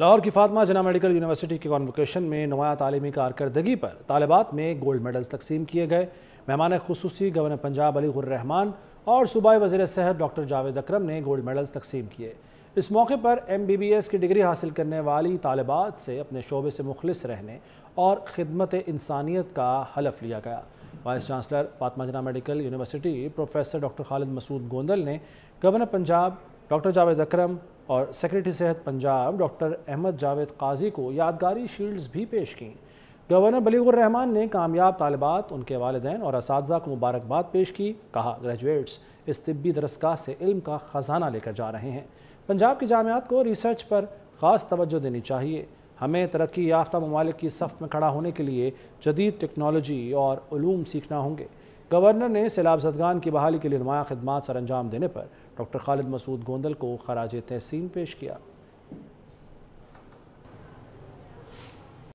लाहौर की Fatima Jinnah medical university की convocation में नुमाया तली कारदगी पर तालबात में गोल्ड मेडल्स तकसीम किए गए मेहमान खसूसी गवर्नर पंजाब अली रहमान और सूबाई वजीर सेहत डॉक्टर जावेद अक्रम ने गोल्ड मेडल्स तकसीम किए इस मौके पर एम बी बी एस की डिग्री हासिल करने वाली तालबात से अपने शोबे से मुखलिस रहने और खदमत इंसानियत का हलफ लिया गया vice chancellor Fatima Jinnah medical university professor doctor Khalid Masood Gondal ने गवर्नर पंजाब डॉक्टर जावेद अक्रम और सेक्रेटरी सेहत पंजाब डॉक्टर अहमद जावेद काजी को यादगारी शील्ड्स भी पेश की गवर्नर रहमान ने कामयाब तालबात उनके वालदेन और इस को मुबारकबाद पेश की कहा ग्रेजुएट्स इस तबी दरसगाह से इल्म का ख़जाना लेकर जा रहे हैं पंजाब की जामियात को रिसर्च पर ख़ास तवज्जो देनी चाहिए हमें तरक्की याफ्ता ममालिक की सफ़ में खड़ा होने के लिए जदीद टेक्नोलॉजी और ूम सीखना होंगे गवर्नर ने सैलाब सदगान की बहाली के लिए नुमाया खदमात सर अंजाम देने पर डॉक्टर खालिद मसूद गोंदल को खराज तहसीन पेश किया